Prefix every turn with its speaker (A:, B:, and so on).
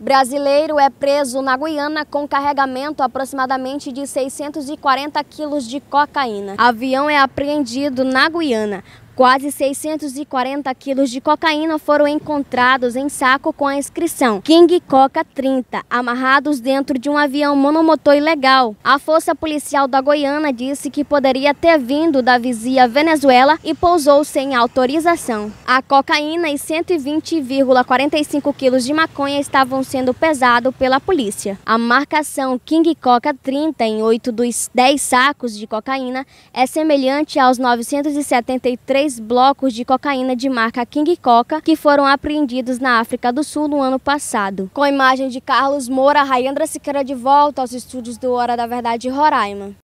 A: Brasileiro é preso na Guiana com carregamento aproximadamente de 640 quilos de cocaína. Avião é apreendido na Guiana. Quase 640 quilos de cocaína foram encontrados em saco com a inscrição King Coca 30, amarrados dentro de um avião monomotor ilegal. A Força Policial da Goiânia disse que poderia ter vindo da vizinha Venezuela e pousou sem autorização. A cocaína e 120,45 quilos de maconha estavam sendo pesados pela polícia. A marcação King Coca 30 em 8 dos 10 sacos de cocaína é semelhante aos 973 10 blocos de cocaína de marca King Coca que foram apreendidos na África do Sul no ano passado. Com a imagem de Carlos Moura, Rayandra Siqueira de volta aos estúdios do Hora da Verdade Roraima.